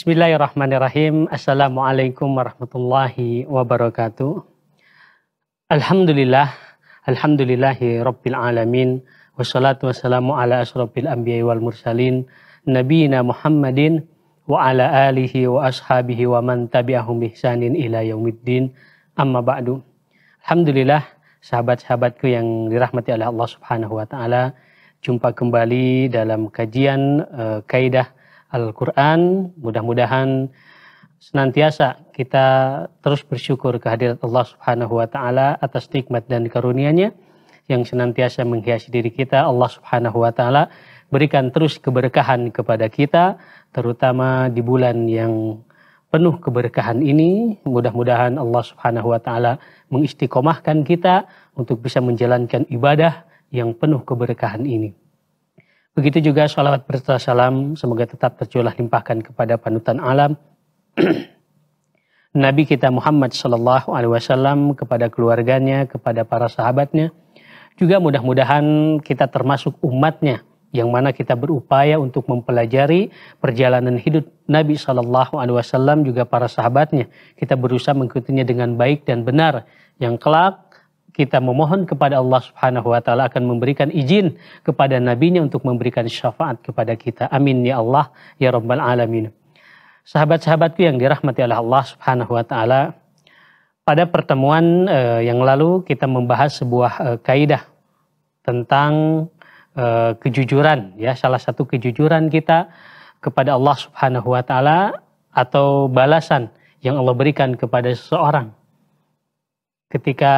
Bismillahirrahmanirrahim. Assalamualaikum warahmatullahi wabarakatuh. Alhamdulillah, alhamdulillahi rabbil alamin. Wassalatu wassalamu ala asrafil anbiya wal mursalin. Nabiyina Muhammadin wa ala alihi wa ashabihi wa man tabi'ahum bihsanin ila yaumiddin. Amma ba'du. Alhamdulillah, sahabat-sahabatku yang dirahmati oleh Allah subhanahu wa ta'ala. Jumpa kembali dalam kajian uh, kaidah Al-Quran. Mudah-mudahan senantiasa kita terus bersyukur kehadirat Allah Subhanahu wa taala atas nikmat dan karunia-Nya yang senantiasa menghiasi diri kita. Allah Subhanahu wa taala berikan terus keberkahan kepada kita terutama di bulan yang penuh keberkahan ini. Mudah-mudahan Allah Subhanahu wa taala mengistiqomahkan kita untuk bisa menjalankan ibadah yang penuh keberkahan ini. Begitu juga sholawat berserta salam semoga tetap tercurah limpahkan kepada panutan alam Nabi kita Muhammad Shallallahu Alaihi Wasallam kepada keluarganya, kepada para sahabatnya, juga mudah-mudahan kita termasuk umatnya yang mana kita berupaya untuk mempelajari perjalanan hidup Nabi Shallallahu Alaihi Wasallam juga para sahabatnya. Kita berusaha mengikutinya dengan baik dan benar. Yang kelak kita memohon kepada Allah Subhanahu wa taala akan memberikan izin kepada nabinya untuk memberikan syafaat kepada kita. Amin ya Allah ya rabbal alamin. Sahabat-sahabatku yang dirahmati oleh Allah Subhanahu wa taala, pada pertemuan uh, yang lalu kita membahas sebuah uh, kaidah tentang uh, kejujuran ya, salah satu kejujuran kita kepada Allah Subhanahu wa taala atau balasan yang Allah berikan kepada seseorang ketika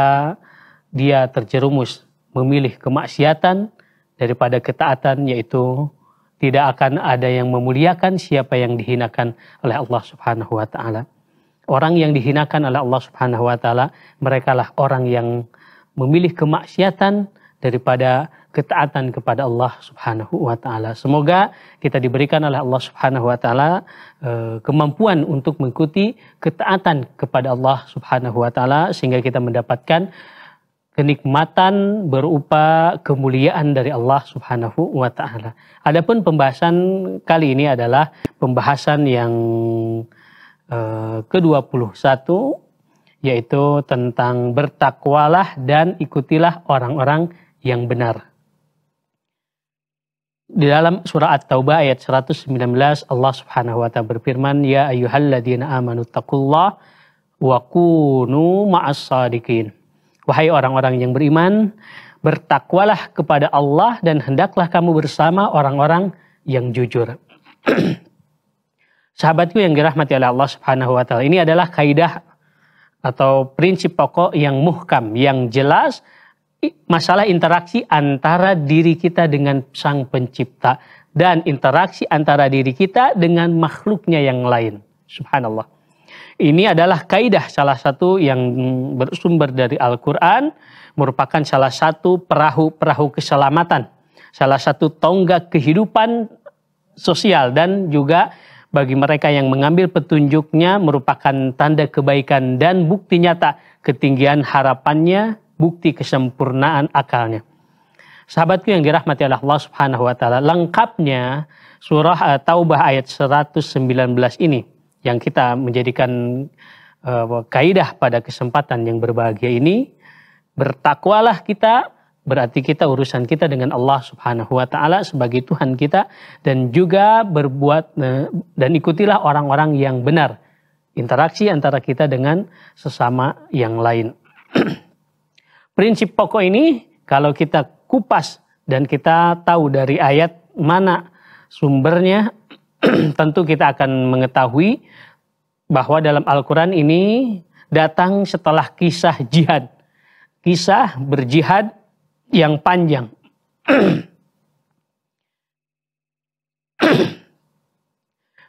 dia terjerumus memilih kemaksiatan daripada ketaatan yaitu tidak akan ada yang memuliakan siapa yang dihinakan oleh Allah Subhanahu wa taala. Orang yang dihinakan oleh Allah Subhanahu wa taala merekalah orang yang memilih kemaksiatan daripada ketaatan kepada Allah Subhanahu wa taala. Semoga kita diberikan oleh Allah Subhanahu wa taala eh, kemampuan untuk mengikuti ketaatan kepada Allah Subhanahu wa taala sehingga kita mendapatkan kenikmatan berupa kemuliaan dari Allah Subhanahu wa taala. Adapun pembahasan kali ini adalah pembahasan yang eh, kedua ke-21 yaitu tentang bertakwalah dan ikutilah orang-orang yang benar. Di dalam surah At-Taubah ayat 119 Allah Subhanahu wa taala berfirman, "Ya ayyuhalladzina amanu taqullaha wa kunu maas sadiqin Wahai orang-orang yang beriman, bertakwalah kepada Allah dan hendaklah kamu bersama orang-orang yang jujur. Sahabatku yang dirahmati oleh Allah Subhanahu wa taala, ini adalah kaidah atau prinsip pokok yang muhkam, yang jelas masalah interaksi antara diri kita dengan Sang Pencipta dan interaksi antara diri kita dengan makhluknya yang lain. Subhanallah. Ini adalah kaidah salah satu yang bersumber dari Al-Quran, merupakan salah satu perahu-perahu keselamatan, salah satu tonggak kehidupan sosial dan juga bagi mereka yang mengambil petunjuknya merupakan tanda kebaikan dan bukti nyata ketinggian harapannya, bukti kesempurnaan akalnya. Sahabatku yang dirahmati oleh Allah Subhanahu wa taala, lengkapnya surah eh, Taubah ayat 119 ini yang kita menjadikan uh, kaidah pada kesempatan yang berbahagia ini bertakwalah kita berarti kita urusan kita dengan Allah Subhanahu wa taala sebagai Tuhan kita dan juga berbuat eh, dan ikutilah orang-orang yang benar interaksi antara kita dengan sesama yang lain. Prinsip pokok ini kalau kita kupas dan kita tahu dari ayat mana sumbernya tentu kita akan mengetahui bahwa dalam Al-Quran ini datang setelah kisah jihad. Kisah berjihad yang panjang.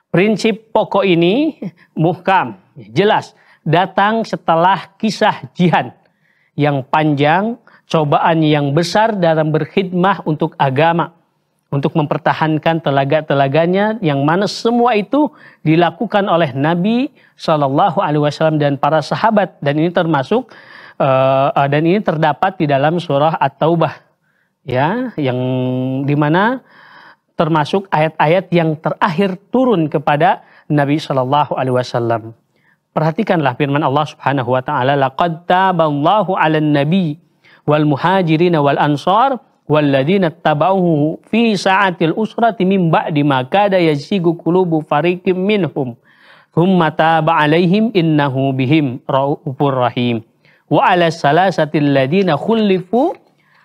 Prinsip pokok ini muhkam, jelas. Datang setelah kisah jihad yang panjang, cobaan yang besar dalam berkhidmah untuk agama untuk mempertahankan telaga-telaganya yang mana semua itu dilakukan oleh Nabi Shallallahu Alaihi Wasallam dan para sahabat dan ini termasuk uh, dan ini terdapat di dalam surah At-Taubah ya yang dimana termasuk ayat-ayat yang terakhir turun kepada Nabi Shallallahu Alaihi Wasallam. Perhatikanlah firman Allah Subhanahu Wa Taala: Laqad taballahu ala nabi wal muhajirin wal ansar walladzina tabauhu fi sa'atil usrati min ba'di ma kada yasigu qulubu fariqim minhum thumma taba alaihim innahu bihim raufur rahim wa ala salasatil ladzina khulifu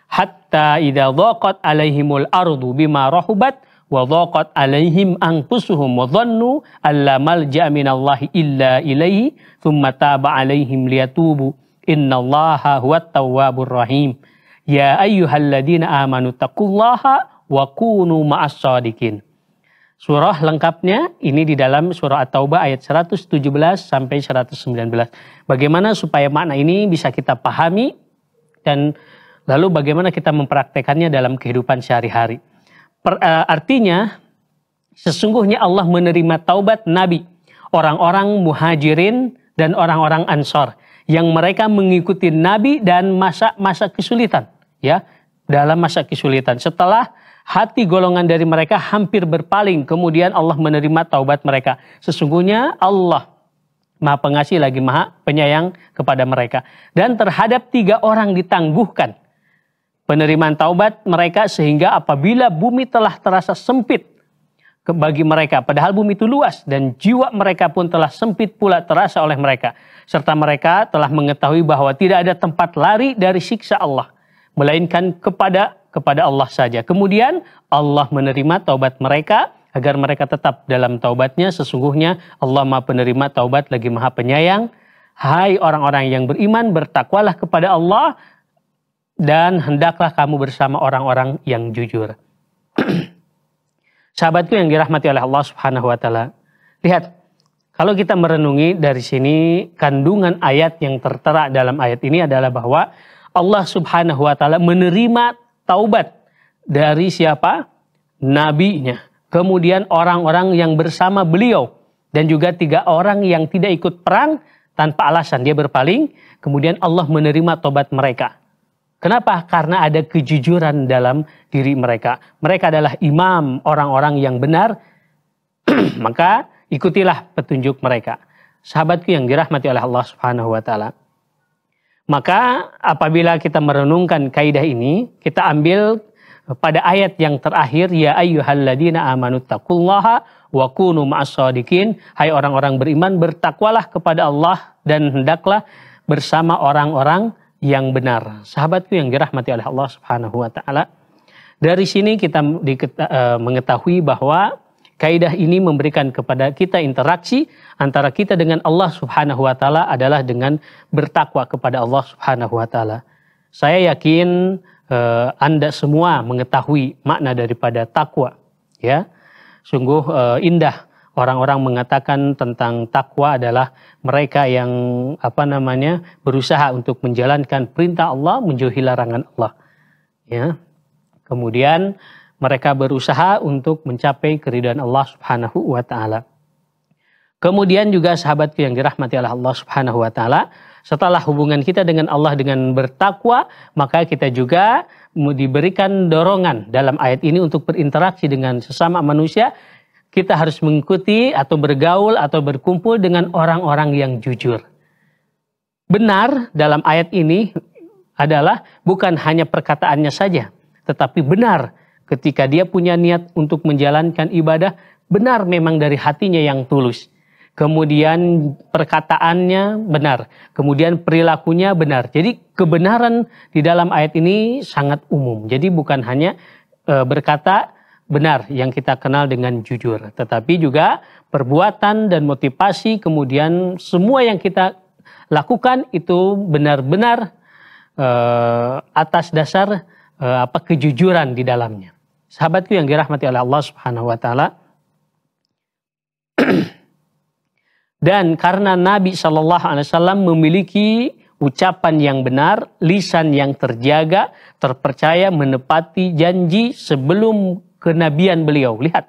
hatta idza dhaqat alaihimul ardu bima rahubat wa dhaqat alaihim anfusuhum wa dhannu alla malja'a minallahi illa ilaihi thumma taba alaihim liyatubu innallaha huwat tawwabur rahim Ya ayyuhalladzina amanu taqullaha wa kunu ma'as sadiqin. Surah lengkapnya ini di dalam surah At-Taubah ayat 117 sampai 119. Bagaimana supaya makna ini bisa kita pahami dan lalu bagaimana kita mempraktekannya dalam kehidupan sehari-hari. Uh, artinya sesungguhnya Allah menerima taubat Nabi, orang-orang muhajirin dan orang-orang ansor yang mereka mengikuti Nabi dan masa-masa kesulitan ya dalam masa kesulitan. Setelah hati golongan dari mereka hampir berpaling, kemudian Allah menerima taubat mereka. Sesungguhnya Allah Maha Pengasih lagi Maha Penyayang kepada mereka. Dan terhadap tiga orang ditangguhkan penerimaan taubat mereka sehingga apabila bumi telah terasa sempit bagi mereka padahal bumi itu luas dan jiwa mereka pun telah sempit pula terasa oleh mereka serta mereka telah mengetahui bahwa tidak ada tempat lari dari siksa Allah melainkan kepada kepada Allah saja. Kemudian Allah menerima taubat mereka agar mereka tetap dalam taubatnya. Sesungguhnya Allah Maha penerima taubat lagi Maha penyayang. Hai orang-orang yang beriman, bertakwalah kepada Allah dan hendaklah kamu bersama orang-orang yang jujur. Sahabatku yang dirahmati oleh Allah Subhanahu wa taala. Lihat, kalau kita merenungi dari sini kandungan ayat yang tertera dalam ayat ini adalah bahwa Allah Subhanahu wa taala menerima taubat dari siapa? Nabinya. Kemudian orang-orang yang bersama beliau dan juga tiga orang yang tidak ikut perang tanpa alasan dia berpaling, kemudian Allah menerima taubat mereka. Kenapa? Karena ada kejujuran dalam diri mereka. Mereka adalah imam orang-orang yang benar, maka ikutilah petunjuk mereka. Sahabatku yang dirahmati oleh Allah Subhanahu wa taala. Maka apabila kita merenungkan kaidah ini, kita ambil pada ayat yang terakhir ya ayyuhalladzina amanu taqullaha wa kunu maasadikin. Hai orang-orang beriman, bertakwalah kepada Allah dan hendaklah bersama orang-orang yang benar. Sahabatku yang dirahmati oleh Allah Subhanahu wa taala. Dari sini kita eh, mengetahui bahwa Kaidah ini memberikan kepada kita interaksi antara kita dengan Allah Subhanahu wa taala adalah dengan bertakwa kepada Allah Subhanahu wa taala. Saya yakin uh, Anda semua mengetahui makna daripada takwa, ya. Sungguh uh, indah orang-orang mengatakan tentang takwa adalah mereka yang apa namanya berusaha untuk menjalankan perintah Allah menjauhi larangan Allah. Ya. Kemudian mereka berusaha untuk mencapai keridhaan Allah Subhanahu wa taala. Kemudian juga sahabatku yang dirahmati oleh Allah Subhanahu wa taala, setelah hubungan kita dengan Allah dengan bertakwa, maka kita juga diberikan dorongan dalam ayat ini untuk berinteraksi dengan sesama manusia. Kita harus mengikuti atau bergaul atau berkumpul dengan orang-orang yang jujur. Benar dalam ayat ini adalah bukan hanya perkataannya saja, tetapi benar ketika dia punya niat untuk menjalankan ibadah, benar memang dari hatinya yang tulus. Kemudian perkataannya benar, kemudian perilakunya benar. Jadi kebenaran di dalam ayat ini sangat umum. Jadi bukan hanya e, berkata benar yang kita kenal dengan jujur, tetapi juga perbuatan dan motivasi kemudian semua yang kita lakukan itu benar-benar e, atas dasar e, apa kejujuran di dalamnya sahabatku yang dirahmati oleh Allah Subhanahu wa taala. Dan karena Nabi Shallallahu alaihi wasallam memiliki ucapan yang benar, lisan yang terjaga, terpercaya menepati janji sebelum kenabian beliau. Lihat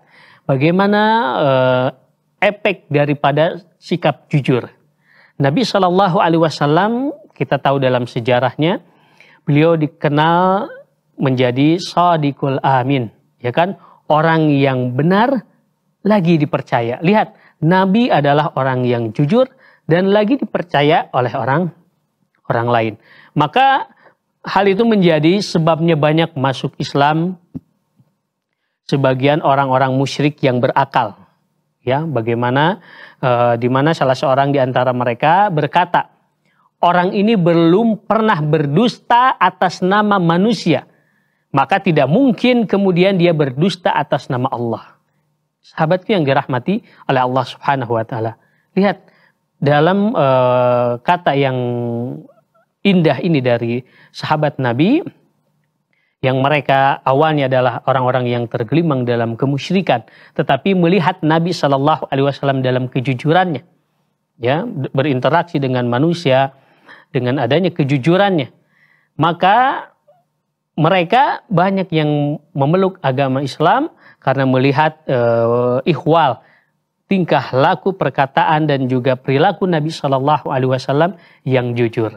bagaimana uh, eh, efek daripada sikap jujur. Nabi Shallallahu alaihi wasallam kita tahu dalam sejarahnya beliau dikenal menjadi sadiqul amin, ya kan? Orang yang benar lagi dipercaya. Lihat, nabi adalah orang yang jujur dan lagi dipercaya oleh orang orang lain. Maka hal itu menjadi sebabnya banyak masuk Islam sebagian orang-orang musyrik yang berakal. Ya, bagaimana e, di mana salah seorang di antara mereka berkata, orang ini belum pernah berdusta atas nama manusia maka tidak mungkin kemudian dia berdusta atas nama Allah. Sahabatku yang dirahmati oleh Allah Subhanahu wa taala. Lihat dalam uh, kata yang indah ini dari sahabat Nabi yang mereka awalnya adalah orang-orang yang tergelimang dalam kemusyrikan tetapi melihat Nabi Shallallahu alaihi wasallam dalam kejujurannya ya berinteraksi dengan manusia dengan adanya kejujurannya maka mereka banyak yang memeluk agama Islam karena melihat uh, eh, ihwal tingkah laku perkataan dan juga perilaku Nabi Shallallahu Alaihi Wasallam yang jujur.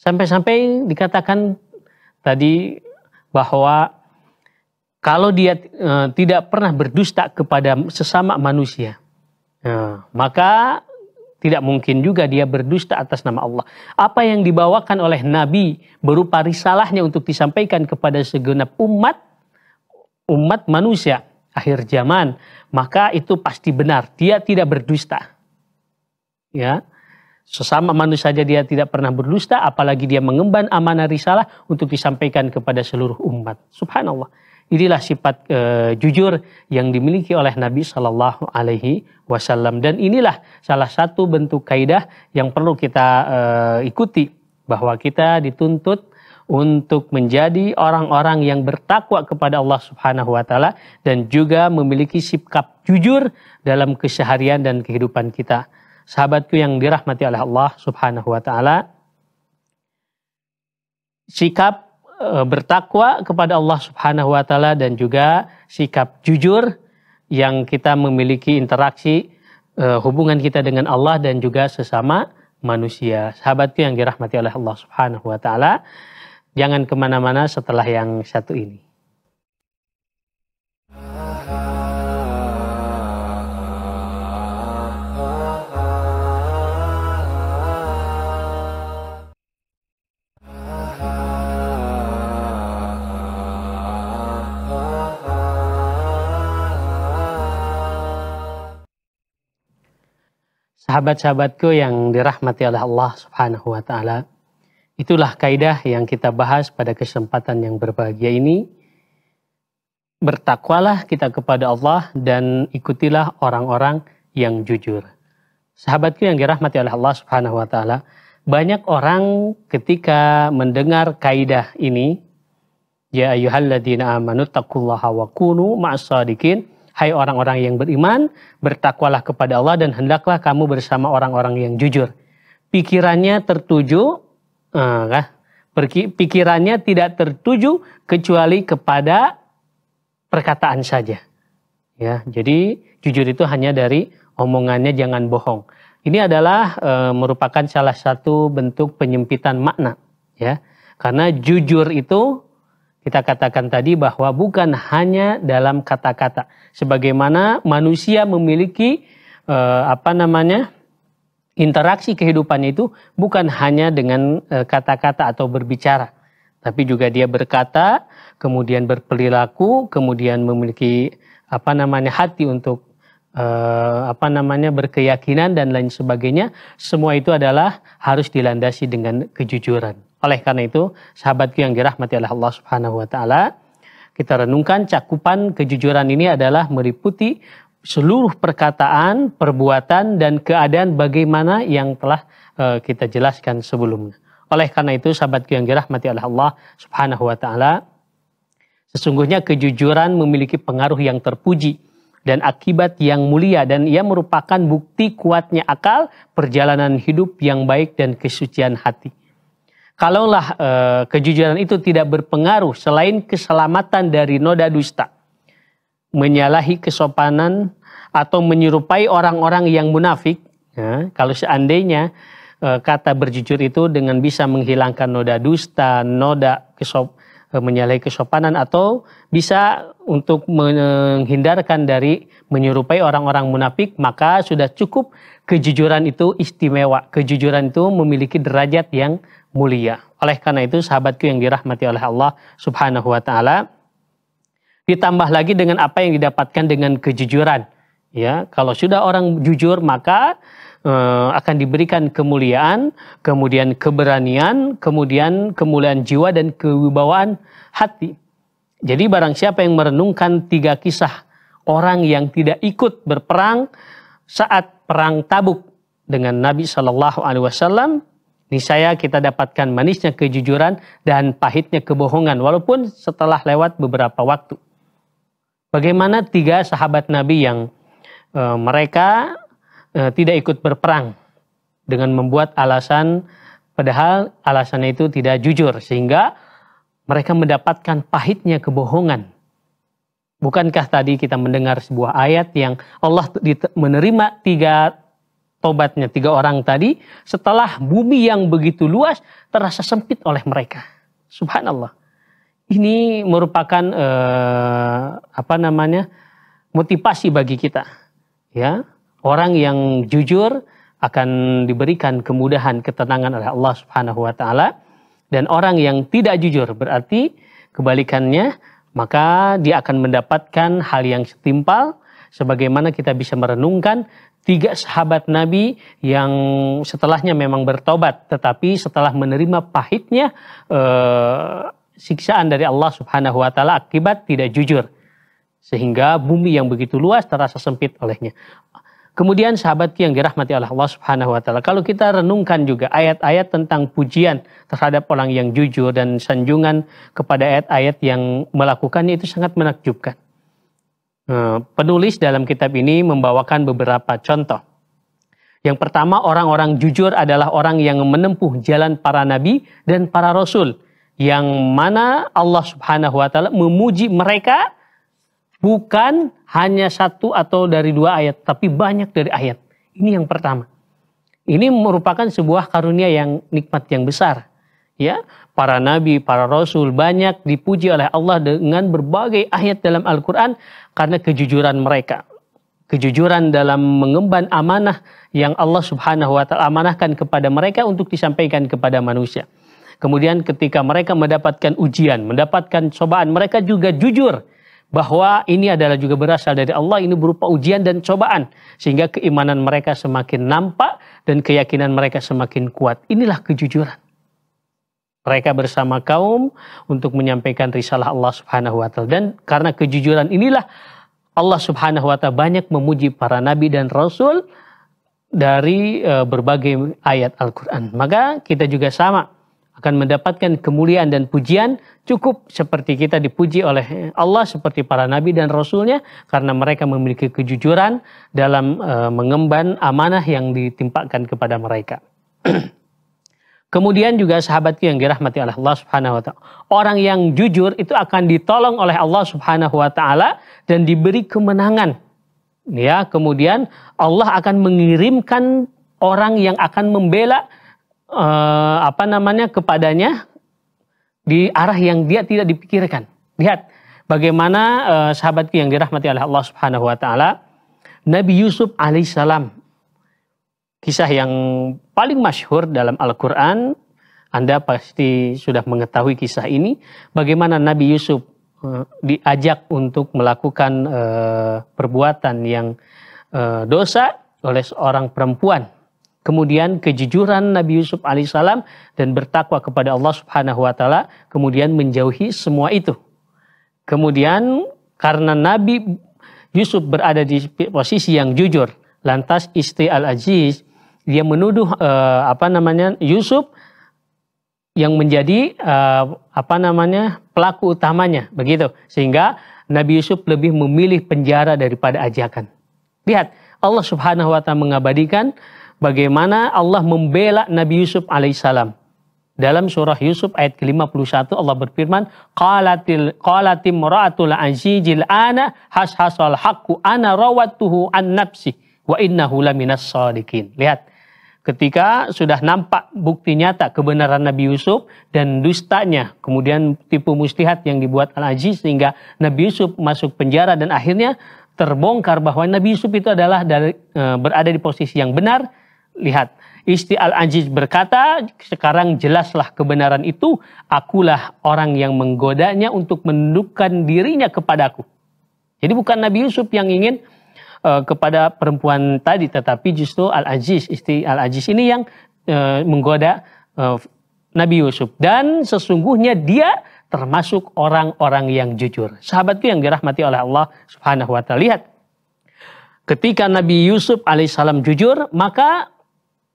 Sampai-sampai dikatakan tadi bahwa kalau dia e, tidak pernah berdusta kepada sesama manusia, e, maka tidak mungkin juga dia berdusta atas nama Allah. Apa yang dibawakan oleh Nabi berupa risalahnya untuk disampaikan kepada segenap umat, umat manusia akhir zaman, maka itu pasti benar. Dia tidak berdusta. Ya, sesama manusia saja dia tidak pernah berdusta, apalagi dia mengemban amanah risalah untuk disampaikan kepada seluruh umat. Subhanallah. Inilah sifat e, jujur yang dimiliki oleh Nabi Shallallahu Alaihi Wasallam dan inilah salah satu bentuk kaidah yang perlu kita e, ikuti bahwa kita dituntut untuk menjadi orang-orang yang bertakwa kepada Allah Subhanahu wa taala dan juga memiliki sikap jujur dalam keseharian dan kehidupan kita. Sahabatku yang dirahmati oleh Allah Subhanahu wa taala, sikap Eh, bertakwa kepada Allah Subhanahu wa taala dan juga sikap jujur yang kita memiliki interaksi eh, hubungan kita dengan Allah dan juga sesama manusia. Sahabatku yang dirahmati oleh Allah Subhanahu wa taala, jangan kemana mana setelah yang satu ini. sahabat-sahabatku yang dirahmati oleh Allah Subhanahu wa taala. Itulah kaidah yang kita bahas pada kesempatan yang berbahagia ini. Bertakwalah kita kepada Allah dan ikutilah orang-orang yang jujur. Sahabatku yang dirahmati oleh Allah Subhanahu wa taala, banyak orang ketika mendengar kaidah ini, ya ayyuhalladzina amanu taqullaha wa kunu maas sadiqin Hai orang-orang yang beriman, bertakwalah kepada Allah dan hendaklah kamu bersama orang-orang yang jujur. Pikirannya tertuju, eh, pikirannya tidak tertuju kecuali kepada perkataan saja. Ya, jadi jujur itu hanya dari omongannya jangan bohong. Ini adalah e, merupakan salah satu bentuk penyempitan makna, ya. Karena jujur itu kita katakan tadi bahwa bukan hanya dalam kata-kata sebagaimana manusia memiliki eh, apa namanya interaksi kehidupan itu bukan hanya dengan eh, kata-kata eh, atau berbicara tapi juga dia berkata kemudian berperilaku kemudian memiliki apa namanya hati untuk eh, apa namanya berkeyakinan dan lain sebagainya semua itu adalah harus dilandasi dengan kejujuran oleh karena itu, sahabatku yang dirahmati oleh Allah Subhanahu wa taala, kita renungkan cakupan kejujuran ini adalah meliputi seluruh perkataan, perbuatan dan keadaan bagaimana yang telah eh, kita jelaskan sebelumnya. Oleh karena itu, sahabatku yang dirahmati oleh Allah Subhanahu wa taala, sesungguhnya kejujuran memiliki pengaruh yang terpuji dan akibat yang mulia dan ia merupakan bukti kuatnya akal, perjalanan hidup yang baik dan kesucian hati. Kalaulah e, kejujuran itu tidak berpengaruh selain keselamatan dari noda dusta, menyalahi kesopanan atau menyerupai orang-orang yang munafik, ya, kalau seandainya e, kata berjujur itu dengan bisa menghilangkan noda dusta, noda kesop, e, menyalahi kesopanan atau bisa untuk menghindarkan dari menyerupai orang-orang munafik, maka sudah cukup kejujuran itu istimewa. Kejujuran itu memiliki derajat yang mulia. Oleh karena itu sahabatku yang dirahmati oleh Allah subhanahu wa ta'ala. Ditambah lagi dengan apa yang didapatkan dengan kejujuran. Ya, kalau sudah orang jujur maka eh, akan diberikan kemuliaan, kemudian keberanian, kemudian kemuliaan jiwa dan kewibawaan hati. Jadi barang siapa yang merenungkan tiga kisah orang yang tidak ikut berperang saat perang Tabuk dengan Nabi Shallallahu alaihi wasallam Niscaya kita dapatkan manisnya kejujuran dan pahitnya kebohongan walaupun setelah lewat beberapa waktu. Bagaimana tiga sahabat Nabi yang e, mereka e, tidak ikut berperang dengan membuat alasan padahal alasannya itu tidak jujur sehingga mereka mendapatkan pahitnya kebohongan. Bukankah tadi kita mendengar sebuah ayat yang Allah menerima tiga tobatnya tiga orang tadi setelah bumi yang begitu luas terasa sempit oleh mereka. Subhanallah. Ini merupakan eh, apa namanya? motivasi bagi kita. Ya, orang yang jujur akan diberikan kemudahan ketenangan oleh Allah Subhanahu wa taala dan orang yang tidak jujur berarti kebalikannya maka dia akan mendapatkan hal yang setimpal sebagaimana kita bisa merenungkan tiga sahabat Nabi yang setelahnya memang bertobat, tetapi setelah menerima pahitnya eh, siksaan dari Allah Subhanahu wa Ta'ala akibat tidak jujur, sehingga bumi yang begitu luas terasa sempit olehnya. Kemudian sahabatku yang dirahmati oleh Allah Subhanahu wa taala. Kalau kita renungkan juga ayat-ayat tentang pujian terhadap orang yang jujur dan sanjungan kepada ayat-ayat yang melakukannya itu sangat menakjubkan. Eh, penulis dalam kitab ini membawakan beberapa contoh. Yang pertama, orang-orang jujur adalah orang yang menempuh jalan para nabi dan para rasul, yang mana Allah Subhanahu wa Ta'ala memuji mereka bukan hanya satu atau dari dua ayat, tapi banyak dari ayat. Ini yang pertama. Ini merupakan sebuah karunia yang nikmat yang besar, ya para nabi, para rasul banyak dipuji oleh Allah dengan berbagai ayat dalam Al-Quran karena kejujuran mereka. Kejujuran dalam mengemban amanah yang Allah subhanahu wa ta'ala amanahkan kepada mereka untuk disampaikan kepada manusia. Kemudian ketika mereka mendapatkan ujian, mendapatkan cobaan, mereka juga jujur bahwa ini adalah juga berasal dari Allah, ini berupa ujian dan cobaan. Sehingga keimanan mereka semakin nampak dan keyakinan mereka semakin kuat. Inilah kejujuran mereka bersama kaum untuk menyampaikan risalah Allah Subhanahu wa taala dan karena kejujuran inilah Allah Subhanahu wa taala banyak memuji para nabi dan rasul dari eh, berbagai ayat Al-Qur'an. Maka kita juga sama akan mendapatkan kemuliaan dan pujian cukup seperti kita dipuji oleh Allah seperti para nabi dan rasulnya karena mereka memiliki kejujuran dalam eh, mengemban amanah yang ditimpakan kepada mereka. Kemudian juga sahabatku yang dirahmati oleh Allah Subhanahu wa taala. Orang yang jujur itu akan ditolong oleh Allah Subhanahu wa taala dan diberi kemenangan. Ya, kemudian Allah akan mengirimkan orang yang akan membela eh, apa namanya kepadanya di arah yang dia tidak dipikirkan. Lihat bagaimana eh, sahabatku yang dirahmati oleh Allah Subhanahu wa taala Nabi Yusuf alaihissalam kisah yang paling masyhur dalam Al-Quran. Anda pasti sudah mengetahui kisah ini. Bagaimana Nabi Yusuf eh, diajak untuk melakukan eh, perbuatan yang eh, dosa oleh seorang perempuan. Kemudian kejujuran Nabi Yusuf alaihissalam dan bertakwa kepada Allah subhanahu wa ta'ala. Kemudian menjauhi semua itu. Kemudian karena Nabi Yusuf berada di posisi yang jujur. Lantas istri Al-Aziz dia menuduh uh, apa namanya Yusuf yang menjadi uh, apa namanya pelaku utamanya begitu sehingga Nabi Yusuf lebih memilih penjara daripada ajakan. Lihat Allah Subhanahu wa taala mengabadikan bagaimana Allah membela Nabi Yusuf alaihissalam. Dalam surah Yusuf ayat ke-51 Allah berfirman, "Qalatil qalatim ra'atul azizil ana hashasal haqqu ana rawatuhu an nafsi wa innahu laminas salikin. Lihat, ketika sudah nampak bukti nyata kebenaran Nabi Yusuf dan dustanya, kemudian tipu muslihat yang dibuat Al-Aziz sehingga Nabi Yusuf masuk penjara dan akhirnya terbongkar bahwa Nabi Yusuf itu adalah dari, e, berada di posisi yang benar. Lihat, Isti Al-Aziz berkata, sekarang jelaslah kebenaran itu, akulah orang yang menggodanya untuk menundukkan dirinya kepadaku. Jadi bukan Nabi Yusuf yang ingin uh, kepada perempuan tadi, tetapi justru Al-Aziz, istri Al-Aziz ini yang uh, menggoda uh, Nabi Yusuf. Dan sesungguhnya dia termasuk orang-orang yang jujur. Sahabatku yang dirahmati oleh Allah Subhanahu wa taala. Lihat. Ketika Nabi Yusuf alaihissalam jujur, maka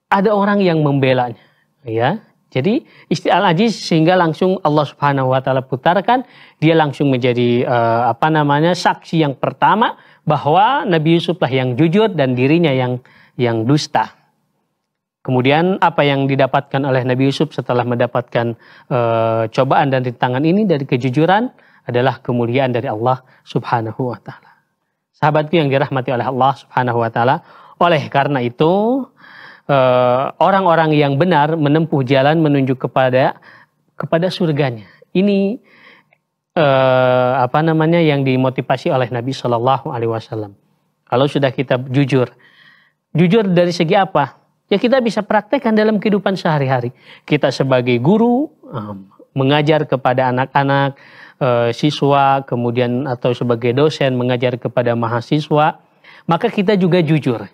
ada orang yang membela nya, ya. Jadi istri Al-Aziz sehingga langsung Allah Subhanahu wa taala putarkan, dia langsung menjadi uh, apa namanya saksi yang pertama bahwa Nabi Yusuflah yang jujur dan dirinya yang yang dusta. Kemudian apa yang didapatkan oleh Nabi Yusuf setelah mendapatkan e, cobaan dan rintangan ini dari kejujuran adalah kemuliaan dari Allah Subhanahu wa taala. Sahabatku yang dirahmati oleh Allah Subhanahu wa taala, oleh karena itu eh, orang-orang e, yang benar menempuh jalan menunjuk kepada kepada surganya. Ini eh, apa namanya yang dimotivasi oleh Nabi Shallallahu Alaihi Wasallam. Kalau sudah kita jujur, jujur dari segi apa? Ya kita bisa praktekkan dalam kehidupan sehari-hari. Kita sebagai guru eh, mengajar kepada anak-anak, eh, siswa, kemudian atau sebagai dosen mengajar kepada mahasiswa, maka kita juga jujur.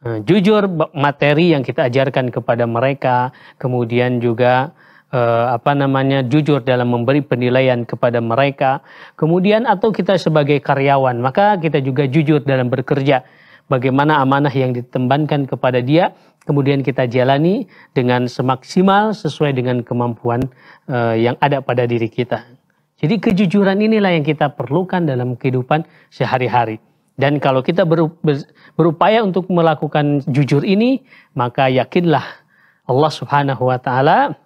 Eh, jujur materi yang kita ajarkan kepada mereka, kemudian juga uh, apa namanya jujur dalam memberi penilaian kepada mereka. Kemudian atau kita sebagai karyawan, maka kita juga jujur dalam bekerja. Bagaimana amanah yang ditembankan kepada dia, kemudian kita jalani dengan semaksimal sesuai dengan kemampuan uh, yang ada pada diri kita. Jadi kejujuran inilah yang kita perlukan dalam kehidupan sehari-hari. Dan kalau kita berupaya untuk melakukan jujur ini, maka yakinlah Allah Subhanahu wa taala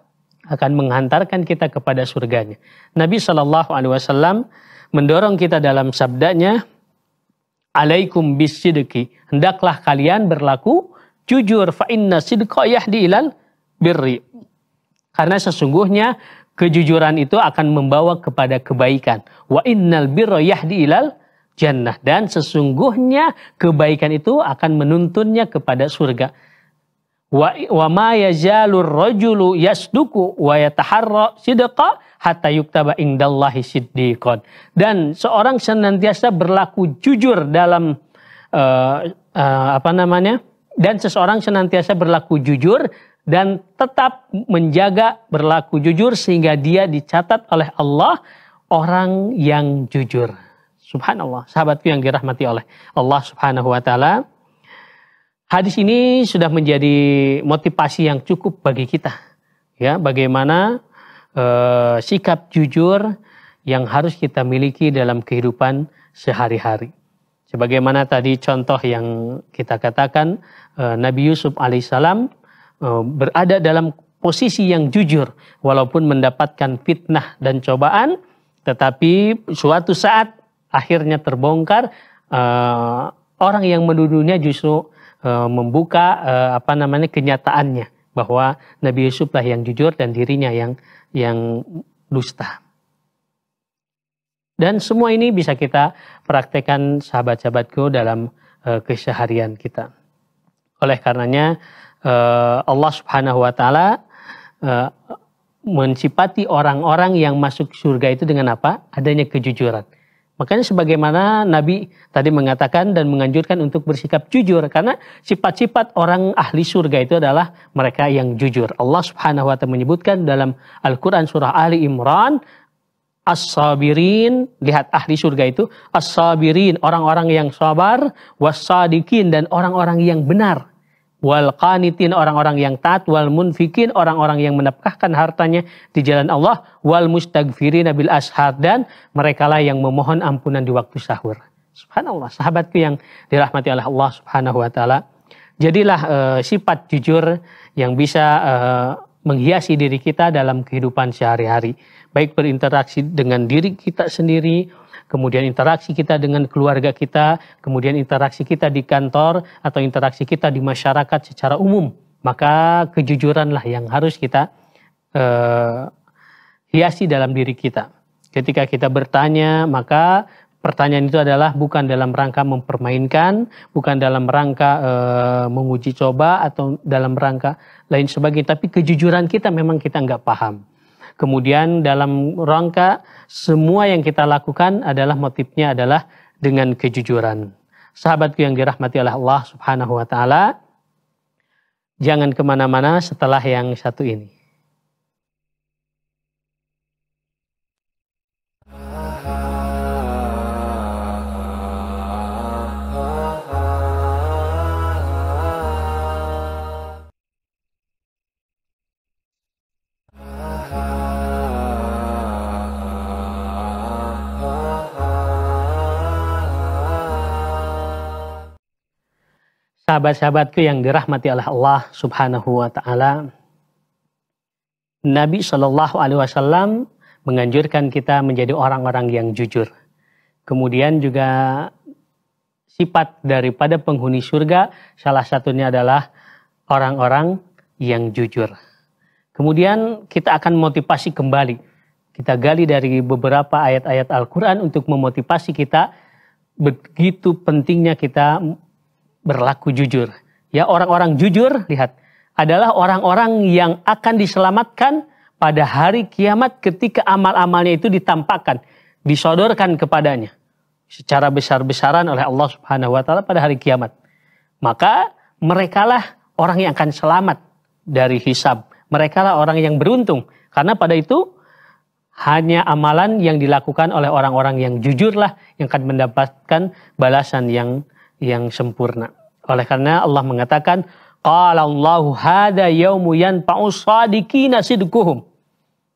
akan menghantarkan kita kepada surganya. Nabi Shallallahu Alaihi Wasallam mendorong kita dalam sabdanya, alaikum bisidki hendaklah kalian berlaku jujur fa inna sidqa yahdi birri. Karena sesungguhnya kejujuran itu akan membawa kepada kebaikan. Wa innal birra diilal jannah dan sesungguhnya kebaikan itu akan menuntunnya kepada surga wa wa ma yazalur rajulu yasduku wa yataharra sidqa hatta yuktaba indallahi siddiqan dan seorang senantiasa berlaku jujur dalam uh, uh, apa namanya dan seseorang senantiasa berlaku jujur dan tetap menjaga berlaku jujur sehingga dia dicatat oleh Allah orang yang jujur subhanallah sahabatku yang dirahmati oleh Allah subhanahu wa taala Hadis ini sudah menjadi motivasi yang cukup bagi kita. Ya, bagaimana e, sikap jujur yang harus kita miliki dalam kehidupan sehari-hari. Sebagaimana tadi contoh yang kita katakan e, Nabi Yusuf alaihissalam e, eh, berada dalam posisi yang jujur walaupun mendapatkan fitnah dan cobaan, tetapi suatu saat akhirnya terbongkar e, orang yang menuduhnya justru Eh, membuka uh, apa namanya kenyataannya bahwa Nabi Yusuflah yang jujur dan dirinya yang yang dusta. Dan semua ini bisa kita praktekkan sahabat-sahabatku dalam uh, keseharian kita. Oleh karenanya uh, Allah Subhanahu wa taala uh, mensipati orang-orang yang masuk surga itu dengan apa? Adanya kejujuran. Makanya sebagaimana Nabi tadi mengatakan dan menganjurkan untuk bersikap jujur karena sifat-sifat orang ahli surga itu adalah mereka yang jujur. Allah Subhanahu wa taala menyebutkan dalam Al-Qur'an surah Ali Imran As-sabirin, lihat ahli surga itu, as-sabirin, orang-orang yang sabar, was sadikin dan orang-orang yang benar wal qanitin orang-orang yang taat wal munfikin orang-orang yang menafkahkan hartanya di jalan Allah wal mustaghfirin bil ashar dan merekalah yang memohon ampunan di waktu sahur. Subhanallah, sahabatku yang dirahmati oleh Allah Subhanahu wa taala. Jadilah e, sifat jujur yang bisa e, menghiasi diri kita dalam kehidupan sehari-hari, baik berinteraksi dengan diri kita sendiri kemudian interaksi kita dengan keluarga kita, kemudian interaksi kita di kantor atau interaksi kita di masyarakat secara umum. Maka kejujuranlah yang harus kita eh, hiasi dalam diri kita. Ketika kita bertanya, maka pertanyaan itu adalah bukan dalam rangka mempermainkan, bukan dalam rangka e, menguji coba atau dalam rangka lain sebagainya, tapi kejujuran kita memang kita nggak paham. Kemudian dalam rangka semua yang kita lakukan adalah motifnya adalah dengan kejujuran. Sahabatku yang dirahmati oleh Allah subhanahu wa ta'ala, jangan kemana-mana setelah yang satu ini. sahabat-sahabatku yang dirahmati oleh Allah Subhanahu wa taala. Nabi Shallallahu alaihi wasallam menganjurkan kita menjadi orang-orang yang jujur. Kemudian juga sifat daripada penghuni surga salah satunya adalah orang-orang yang jujur. Kemudian kita akan motivasi kembali. Kita gali dari beberapa ayat-ayat Al-Qur'an untuk memotivasi kita begitu pentingnya kita berlaku jujur. Ya, orang-orang jujur, lihat, adalah orang-orang yang akan diselamatkan pada hari kiamat ketika amal-amalnya itu ditampakkan, disodorkan kepadanya secara besar-besaran oleh Allah Subhanahu wa taala pada hari kiamat. Maka merekalah orang yang akan selamat dari hisab. Merekalah orang yang beruntung karena pada itu hanya amalan yang dilakukan oleh orang-orang yang jujurlah yang akan mendapatkan balasan yang yang sempurna. Oleh karena Allah mengatakan, Qala Allahu hada yaumu yanfa'u sadiqina sidquhum.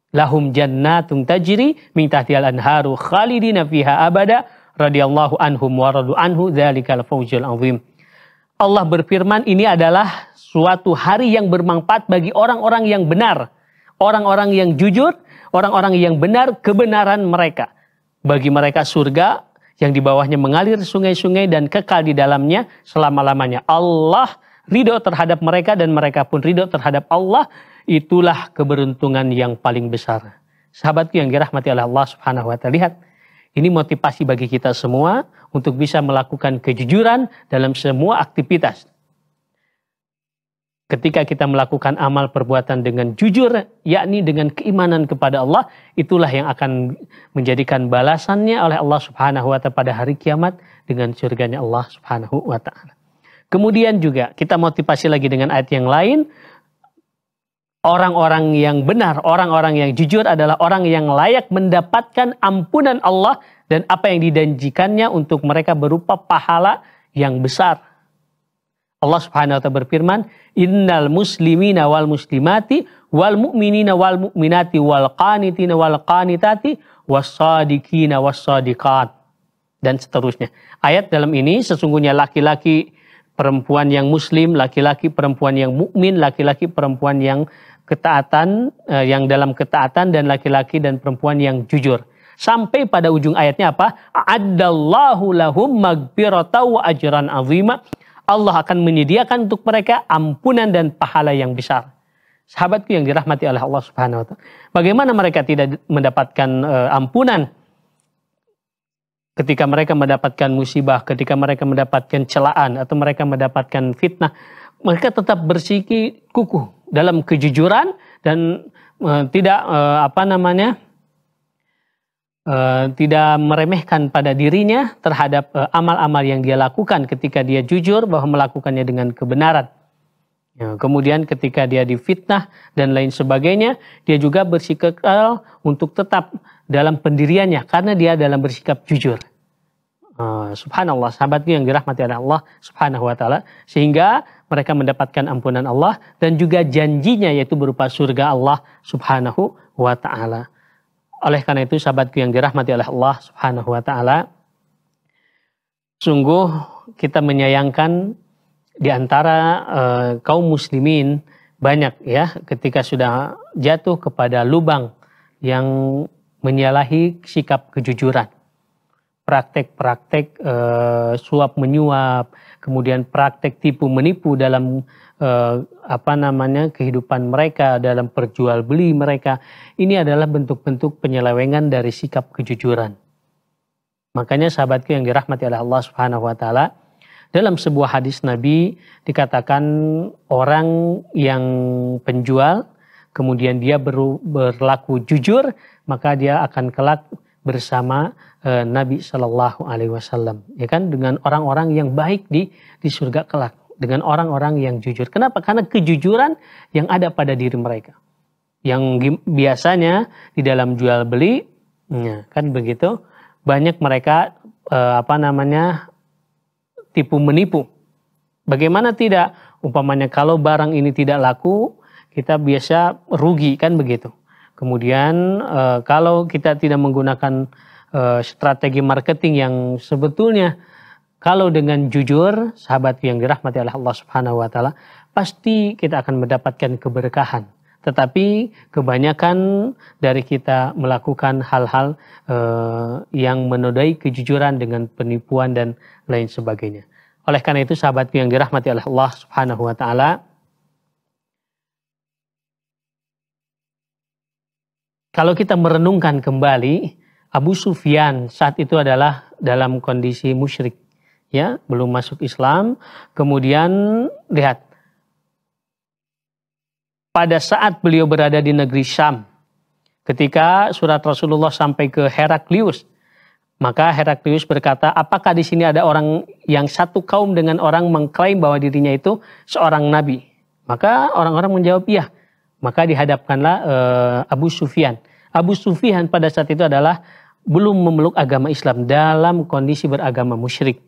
Lahum jannatun tajri min tahtihal anharu khalidina fiha abada radhiyallahu anhum wa radu anhu dzalikal fawzul azim. Allah berfirman ini adalah suatu hari yang bermanfaat bagi orang-orang yang benar, orang-orang yang jujur, orang-orang yang benar kebenaran mereka. Bagi mereka surga yang di bawahnya mengalir sungai-sungai dan kekal di dalamnya selama-lamanya. Allah ridho terhadap mereka dan mereka pun ridho terhadap Allah. Itulah keberuntungan yang paling besar. Sahabatku yang dirahmati oleh Allah subhanahu wa ta'ala. Lihat, ini motivasi bagi kita semua untuk bisa melakukan kejujuran dalam semua aktivitas ketika kita melakukan amal perbuatan dengan jujur, yakni dengan keimanan kepada Allah, itulah yang akan menjadikan balasannya oleh Allah Subhanahu wa Ta'ala pada hari kiamat dengan surganya Allah Subhanahu wa Ta'ala. Kemudian juga kita motivasi lagi dengan ayat yang lain. Orang-orang yang benar, orang-orang yang jujur adalah orang yang layak mendapatkan ampunan Allah dan apa yang didanjikannya untuk mereka berupa pahala yang besar Allah Subhanahu wa taala berfirman, "Innal muslimina wal muslimati wal mu'minina wal mu'minati wal qanitina wal qanitati wassadiqina wassadiqat." Dan seterusnya. Ayat dalam ini sesungguhnya laki-laki perempuan yang muslim, laki-laki perempuan yang mukmin, laki-laki perempuan yang ketaatan, eh, yang dalam ketaatan dan laki-laki dan perempuan yang jujur. Sampai pada ujung ayatnya apa? Adallahu lahum magfirata wa ajran azima. Allah akan menyediakan untuk mereka ampunan dan pahala yang besar. Sahabatku yang dirahmati oleh Allah Subhanahu wa taala. Bagaimana mereka tidak mendapatkan eh, ampunan ketika mereka mendapatkan musibah, ketika mereka mendapatkan celaan atau mereka mendapatkan fitnah, mereka tetap bersiki kukuh dalam kejujuran dan eh, tidak eh, apa namanya Eh, tidak meremehkan pada dirinya terhadap eh, amal-amal yang dia lakukan ketika dia jujur bahwa melakukannya dengan kebenaran. Ya, kemudian ketika dia difitnah dan lain sebagainya, dia juga bersikap untuk tetap dalam pendiriannya karena dia dalam bersikap jujur. Eh, subhanallah, sahabatku yang dirahmati oleh Allah Subhanahu wa taala, sehingga mereka mendapatkan ampunan Allah dan juga janjinya yaitu berupa surga Allah Subhanahu wa taala. Oleh karena itu sahabatku yang dirahmati oleh Allah Subhanahu wa taala, sungguh kita menyayangkan di antara e, kaum muslimin banyak ya ketika sudah jatuh kepada lubang yang menyalahi sikap kejujuran praktek-praktek e, suap menyuap, kemudian praktek tipu menipu dalam e, apa namanya kehidupan mereka dalam perjual beli mereka. Ini adalah bentuk-bentuk penyelewengan dari sikap kejujuran. Makanya sahabatku yang dirahmati oleh Allah Subhanahu wa taala dalam sebuah hadis Nabi dikatakan orang yang penjual kemudian dia berlaku jujur maka dia akan kelak bersama e, Nabi Shallallahu Alaihi Wasallam, ya kan dengan orang-orang yang baik di di surga kelak, dengan orang-orang yang jujur. Kenapa? Karena kejujuran yang ada pada diri mereka, yang biasanya di dalam jual beli, ya, kan begitu banyak mereka e, apa namanya tipu menipu. Bagaimana tidak? Umpamanya kalau barang ini tidak laku, kita biasa rugi kan begitu. Kemudian uh, kalau kita tidak menggunakan uh, strategi marketing yang sebetulnya kalau dengan jujur sahabat yang dirahmati oleh Allah Subhanahu wa taala, pasti kita akan mendapatkan keberkahan. Tetapi kebanyakan dari kita melakukan hal-hal uh, yang menodai kejujuran dengan penipuan dan lain sebagainya. Oleh karena itu sahabatku yang dirahmati oleh Allah Subhanahu wa taala, Kalau kita merenungkan kembali, Abu Sufyan saat itu adalah dalam kondisi musyrik, ya, belum masuk Islam. Kemudian lihat pada saat beliau berada di negeri Syam, ketika surat Rasulullah sampai ke Heraklius, maka Heraklius berkata, "Apakah di sini ada orang yang satu kaum dengan orang mengklaim bahwa dirinya itu seorang nabi?" Maka orang-orang menjawab, "Iya." Maka dihadapkanlah e, Abu Sufyan. Abu Sufyan pada saat itu adalah belum memeluk agama Islam dalam kondisi beragama musyrik.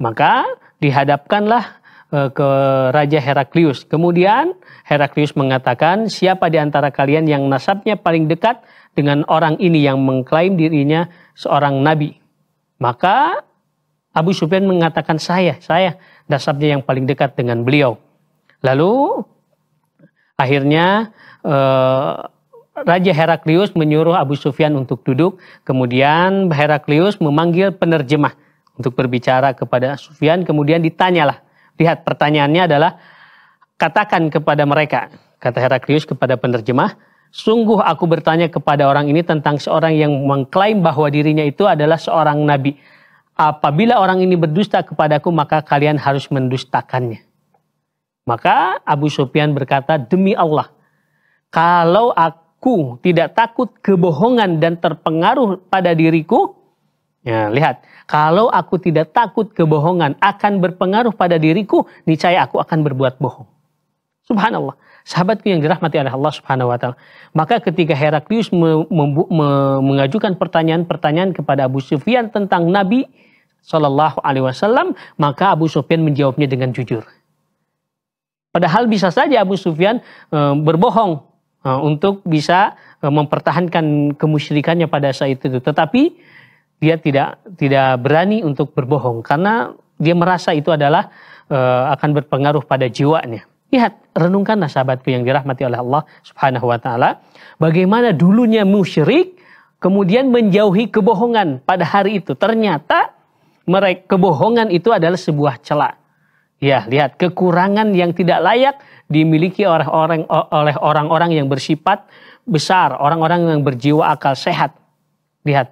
Maka dihadapkanlah eh, ke Raja Heraklius. Kemudian Heraklius mengatakan, siapa di antara kalian yang nasabnya paling dekat dengan orang ini yang mengklaim dirinya seorang nabi? Maka Abu Sufyan mengatakan saya, saya nasabnya yang paling dekat dengan beliau. Lalu akhirnya eh, Raja Heraklius menyuruh Abu Sufyan untuk duduk. Kemudian Heraklius memanggil penerjemah untuk berbicara kepada Sufyan. Kemudian ditanyalah. Lihat pertanyaannya adalah katakan kepada mereka. Kata Heraklius kepada penerjemah. Sungguh aku bertanya kepada orang ini tentang seorang yang mengklaim bahwa dirinya itu adalah seorang nabi. Apabila orang ini berdusta kepadaku maka kalian harus mendustakannya. Maka Abu Sufyan berkata, demi Allah. Kalau aku aku tidak takut kebohongan dan terpengaruh pada diriku, ya, lihat, kalau aku tidak takut kebohongan akan berpengaruh pada diriku, niscaya aku akan berbuat bohong. Subhanallah. Sahabatku yang dirahmati oleh Allah Subhanahu wa taala. Maka ketika Heraklius mengajukan pertanyaan-pertanyaan kepada Abu Sufyan tentang Nabi Shallallahu alaihi wasallam, maka Abu Sufyan menjawabnya dengan jujur. Padahal bisa saja Abu Sufyan eh, berbohong Ah, untuk bisa eh, mempertahankan kemusyrikannya pada saat itu. Tetapi dia tidak tidak berani untuk berbohong karena dia merasa itu adalah eh, akan berpengaruh pada jiwanya. Lihat, renungkanlah sahabatku yang dirahmati oleh Allah Subhanahu wa taala, bagaimana dulunya musyrik kemudian menjauhi kebohongan pada hari itu. Ternyata mereka kebohongan itu adalah sebuah celah. Ya, lihat kekurangan yang tidak layak dimiliki oleh orang oleh orang-orang yang bersifat besar, orang-orang yang berjiwa akal sehat. Lihat.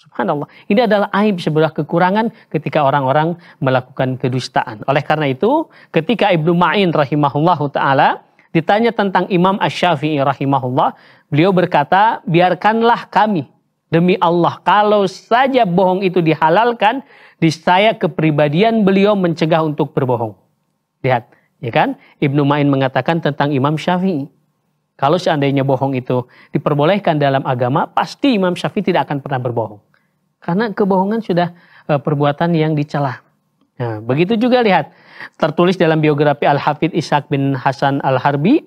Subhanallah. Ini adalah aib sebelah kekurangan ketika orang-orang melakukan kedustaan. Oleh karena itu, ketika Ibnu Ma'in rahimahullahu taala ditanya tentang Imam Asy-Syafi'i rahimahullah, beliau berkata, "Biarkanlah kami demi Allah kalau saja bohong itu dihalalkan, saya kepribadian beliau mencegah untuk berbohong. Lihat, ya kan? Ibnu Ma'in mengatakan tentang Imam Syafi'i. Kalau seandainya bohong itu diperbolehkan dalam agama, pasti Imam Syafi'i tidak akan pernah berbohong. Karena kebohongan sudah eh, perbuatan yang dicela. Nah, begitu juga lihat tertulis dalam biografi al hafid Ishaq bin Hasan Al-Harbi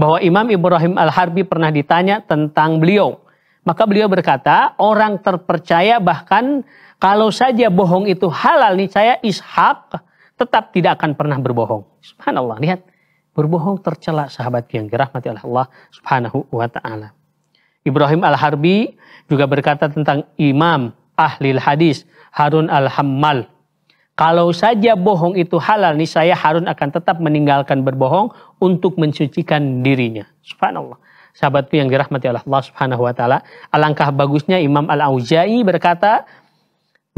bahwa Imam Ibrahim Al-Harbi pernah ditanya tentang beliau. Maka beliau berkata, orang terpercaya bahkan kalau saja bohong itu halal nih saya Ishak tetap tidak akan pernah berbohong. Subhanallah, lihat. Berbohong tercela sahabat yang dirahmati oleh Allah Subhanahu wa taala. Ibrahim Al-Harbi juga berkata tentang imam ahli hadis Harun Al-Hammal. Kalau saja bohong itu halal nih saya Harun akan tetap meninggalkan berbohong untuk mensucikan dirinya. Subhanallah sahabatku yang dirahmati oleh Allah Subhanahu wa taala, alangkah bagusnya Imam al Aujai berkata,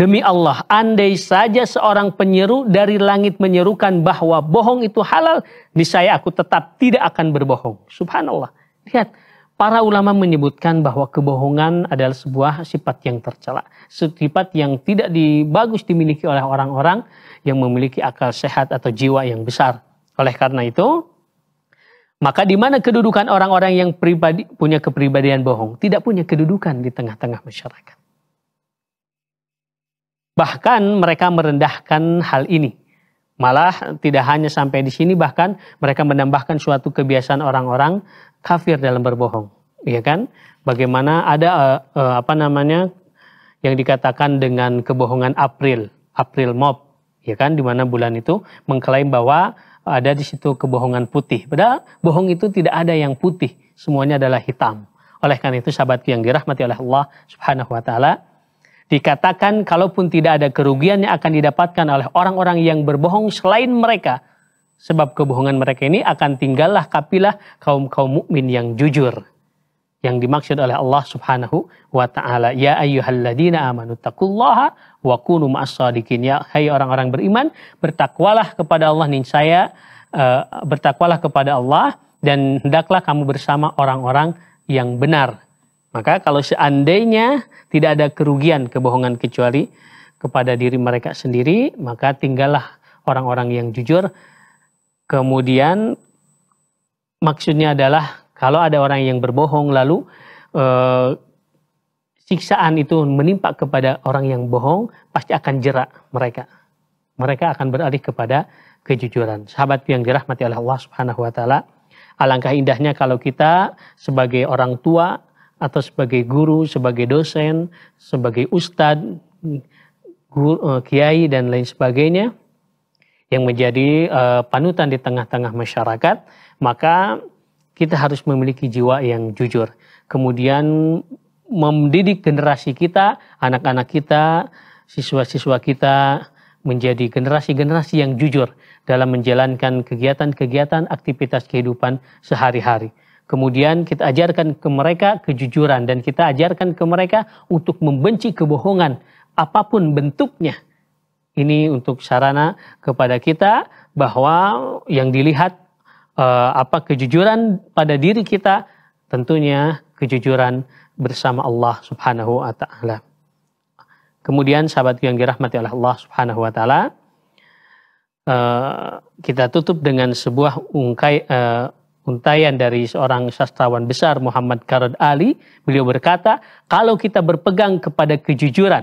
Demi Allah, andai saja seorang penyeru dari langit menyerukan bahwa bohong itu halal, niscaya aku tetap tidak akan berbohong. Subhanallah. Lihat, para ulama menyebutkan bahwa kebohongan adalah sebuah sifat yang tercela, sifat yang tidak dibagus dimiliki oleh orang-orang yang memiliki akal sehat atau jiwa yang besar. Oleh karena itu, maka di mana kedudukan orang-orang yang pribadi, punya kepribadian bohong? Tidak punya kedudukan di tengah-tengah masyarakat. Bahkan mereka merendahkan hal ini. Malah tidak hanya sampai di sini bahkan mereka menambahkan suatu kebiasaan orang-orang kafir dalam berbohong. Ya kan? Bagaimana ada uh, uh, apa namanya yang dikatakan dengan kebohongan April, April Mob ya kan di mana bulan itu mengklaim bahwa ada di situ kebohongan putih. Padahal bohong itu tidak ada yang putih, semuanya adalah hitam. Oleh karena itu sahabatku yang dirahmati oleh Allah Subhanahu wa taala, Dikatakan kalaupun tidak ada kerugian yang akan didapatkan oleh orang-orang yang berbohong selain mereka. Sebab kebohongan mereka ini akan tinggallah kapilah kaum-kaum mukmin yang jujur. Yang dimaksud oleh Allah subhanahu wa ta'ala. Ya ayyuhalladina amanu takullaha wa kunu ma'asadikin. Ya hai orang-orang beriman, bertakwalah kepada Allah saya. uh, eh, bertakwalah kepada Allah dan hendaklah kamu bersama orang-orang yang benar. Maka kalau seandainya tidak ada kerugian kebohongan kecuali kepada diri mereka sendiri, maka tinggallah orang-orang yang jujur. Kemudian maksudnya adalah kalau ada orang yang berbohong lalu eh, siksaan itu menimpa kepada orang yang bohong, pasti akan jerak mereka. Mereka akan beralih kepada kejujuran. Sahabat yang dirahmati oleh Allah Subhanahu wa taala, alangkah indahnya kalau kita sebagai orang tua atau sebagai guru, sebagai dosen, sebagai ustadz, guru, eh, kiai dan lain sebagainya yang menjadi eh, panutan di tengah-tengah masyarakat, maka kita harus memiliki jiwa yang jujur. Kemudian mendidik generasi kita, anak-anak kita, siswa-siswa kita menjadi generasi-generasi yang jujur dalam menjalankan kegiatan-kegiatan aktivitas kehidupan sehari-hari. Kemudian kita ajarkan ke mereka kejujuran dan kita ajarkan ke mereka untuk membenci kebohongan apapun bentuknya. Ini untuk sarana kepada kita bahwa yang dilihat eh, apa kejujuran pada diri kita tentunya kejujuran bersama Allah Subhanahu wa taala. Kemudian sahabat yang dirahmati oleh Allah Subhanahu wa taala, uh, kita tutup dengan sebuah ungkai eh, untayan dari seorang sastrawan besar Muhammad Karad Ali. Beliau berkata, kalau kita berpegang kepada kejujuran,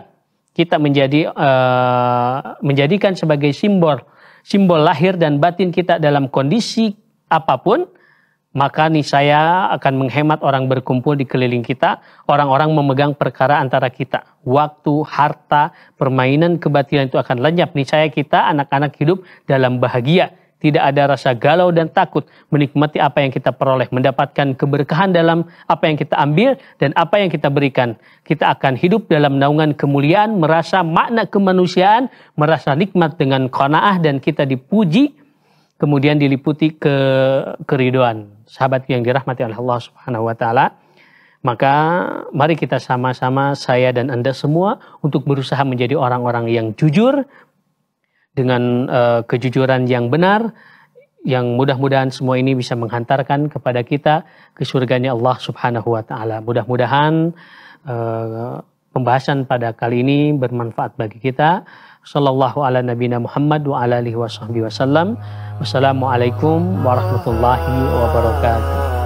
kita menjadi uh, menjadikan sebagai simbol simbol lahir dan batin kita dalam kondisi apapun, maka nih saya akan menghemat orang berkumpul di keliling kita, orang-orang memegang perkara antara kita. Waktu, harta, permainan kebatilan itu akan lenyap. Nih saya kita anak-anak hidup dalam bahagia tidak ada rasa galau dan takut menikmati apa yang kita peroleh, mendapatkan keberkahan dalam apa yang kita ambil dan apa yang kita berikan. Kita akan hidup dalam naungan kemuliaan, merasa makna kemanusiaan, merasa nikmat dengan qanaah dan kita dipuji kemudian diliputi ke keriduan. Sahabat yang dirahmati oleh Allah Subhanahu wa taala, maka mari kita sama-sama saya dan Anda semua untuk berusaha menjadi orang-orang yang jujur, dengan uh, kejujuran yang benar yang mudah-mudahan semua ini bisa menghantarkan kepada kita ke surganya Allah Subhanahu wa taala. Mudah-mudahan uh, pembahasan pada kali ini bermanfaat bagi kita. Sallallahu ala nabina Muhammad wa ala alihi wa wasallam. Wassalamualaikum warahmatullahi wabarakatuh.